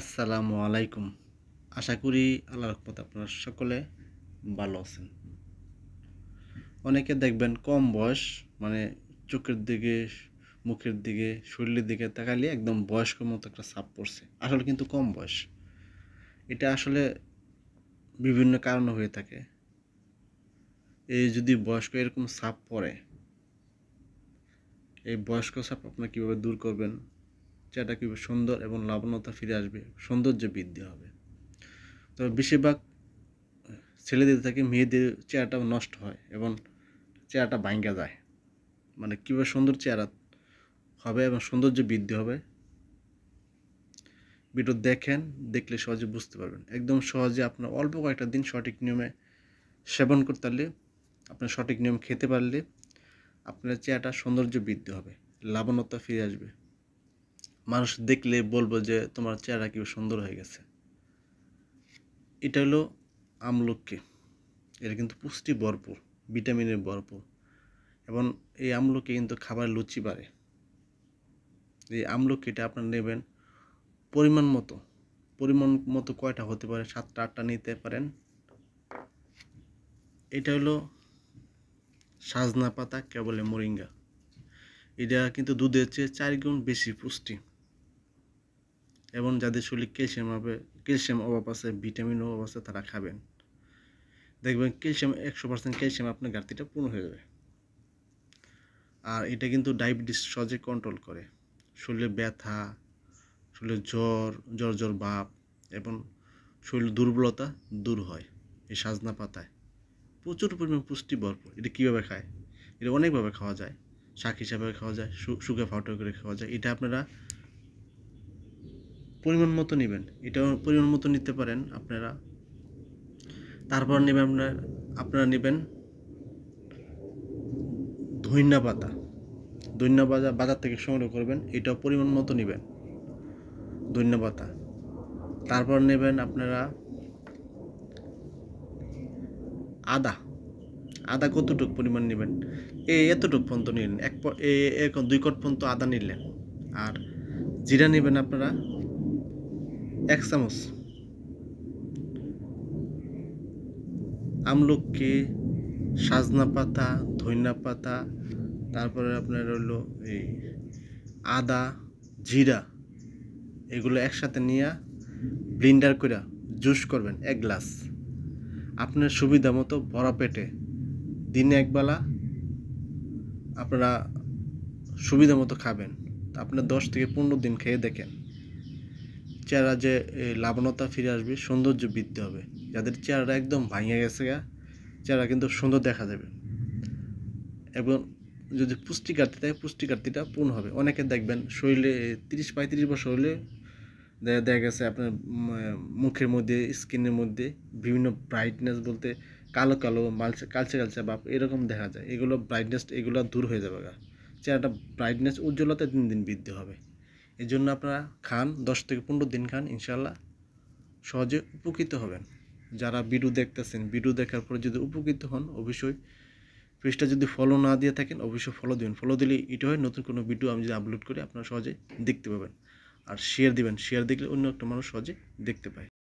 আসসালামু আলাইকুম আশা করি আল্লাহ রহমত আপনারা সকলে ভালো আছেন অনেকে দেখবেন কম বয়স মানে চোখের দিকে মুখের দিকে শরীরের দিকে তাকালে একদম বয়স্ক মতো একটা ছাপ পড়ছে আসলে কিন্তু কম বয়স এটা আসলে বিভিন্ন কারণে হয়ে থাকে এই যদি বয়স্ক এরকম ছাপ পড়ে এই বয়স্ক ছাপ আপনার কীভাবে দূর করবেন চাটা কী সুন্দর এবং লাবণ্যতা ফিরে আসবে সৌন্দর্য বৃদ্ধি হবে তবে বেশিরভাগ ছেলেদের থাকে মেয়েদের চেহারাটাও নষ্ট হয় এবং চেহারাটা ভাঙ্গা যায় মানে কীভাবে সুন্দর চেহারা হবে এবং সৌন্দর্য বৃদ্ধি হবে ভিডিও দেখেন দেখলে সহজে বুঝতে পারবেন একদম সহজে আপনার অল্প কয়েকটা দিন সঠিক নিয়মে সেবন করতে পারলে আপনার সঠিক নিয়ম খেতে পারলে আপনার চেয়ারটা সৌন্দর্য বৃদ্ধি হবে লাবণ্যতা ফিরে আসবে মানুষ দেখলে বলবো যে তোমার চেহারা কি সুন্দর হয়ে গেছে এটা হলো আমলককে এটা কিন্তু পুষ্টি ভরপুর ভিটামিনের ভরপুর এবং এই আমলকে কিন্তু খাবার লুচি বাড়ে এই আমলকিটা আপনারা নেবেন পরিমাণ মতো পরিমাণ মতো কয়টা হতে পারে সাতটা আটটা নিতে পারেন এটা হলো সাজনা পাতা কেবলে মোরিঙ্গা এটা কিন্তু দুধের চেয়ে চার গুণ বেশি পুষ্টি এবং যাদের শরীরে ক্যালসিয়াম হবে ক্যালসিয়াম অভাব আছে ভিটামিন অভাব আছে তারা খাবেন দেখবেন ক্যালসিয়াম একশো পার্সেন্ট ক্যালসিয়াম আপনার ঘাটতিটা পূর্ণ হয়ে যাবে আর এটা কিন্তু ডায়াবেটিস সহজে কন্ট্রোল করে শরীরে ব্যথা শরীরে জ্বর জ্বর জ্বর ভাব এবং শরীর দুর্বলতা দূর হয় এই সাজনা পাতায় প্রচুর পরিমাণ পুষ্টি ভরপুর এটা কীভাবে খায় এটা অনেকভাবে খাওয়া যায় শাক হিসাবে খাওয়া যায় শুকে ফাউটা করে খাওয়া যায় এটা আপনারা পরিমাণ মতো নেবেন এটাও পরিমাণ মতো নিতে পারেন আপনারা তারপর নেবেন আপনার আপনারা নেবেন ধৈন্যা পাতা ধৈন্যা পাতা বাজার থেকে সংগ্রহ করবেন এটাও পরিমাণ মতো নেবেন ধইন্যা পাতা তারপর নেবেন আপনারা আদা আদা কতটুক পরিমাণ নেবেন এ এতটুক পর্যন্ত নিলেন এক দুই কট পর্যন্ত আদা নিলেন আর জিরা নেবেন আপনারা এক চামচ আমলকি সাজনা পাতা ধইনা পাতা তারপরে আপনার হলো এই আদা জিরা এগুলো একসাথে নিয়ে ব্লিন্ডার করে জুস করবেন এক গ্লাস আপনার সুবিধা মতো ভরা পেটে দিনে একবেলা আপনারা সুবিধা মতো খাবেন আপনার দশ থেকে পনেরো দিন খেয়ে দেখেন চেহারা যে লাবণতা ফিরে আসবে সৌন্দর্য বৃদ্ধি হবে যাদের চেহারা একদম ভাঙে গেছে গা চেহারা কিন্তু সুন্দর দেখা যাবে এবং যদি পুষ্টিকার্তি থাকে পুষ্টি পূর্ণ হবে অনেকে দেখবেন শরীরে তিরিশ পঁয়ত্রিশ বছর হলে দেখা গেছে আপনার মুখের মধ্যে স্কিনের মধ্যে বিভিন্ন ব্রাইটনেস বলতে কালো কালো মালচে কালচে কালচে বাপ এরকম দেখা যায় এগুলো ব্রাইটনেস এগুলো দূর হয়ে যাবে গা চেহারাটা ব্রাইটনেস উজ্জ্বলতা দিন দিন বৃদ্ধি হবে এই জন্য আপনারা খান দশ থেকে পনেরো দিন খান ইনশাল্লাহ সহজে উপকৃত হবেন যারা বিডু দেখতেছেন বিডু দেখার পরে যদি উপকৃত হন অবশ্যই পেজটা যদি ফলো না দিয়ে থাকেন অবশ্যই ফলো দিবেন ফলো দিলে এটা হয় নতুন কোনো ভিডিও আমি যদি আপলোড করি আপনারা সহজে দেখতে পাবেন আর শেয়ার দিবেন শেয়ার দেখলে অন্য একটা মানুষ সহজে দেখতে পায়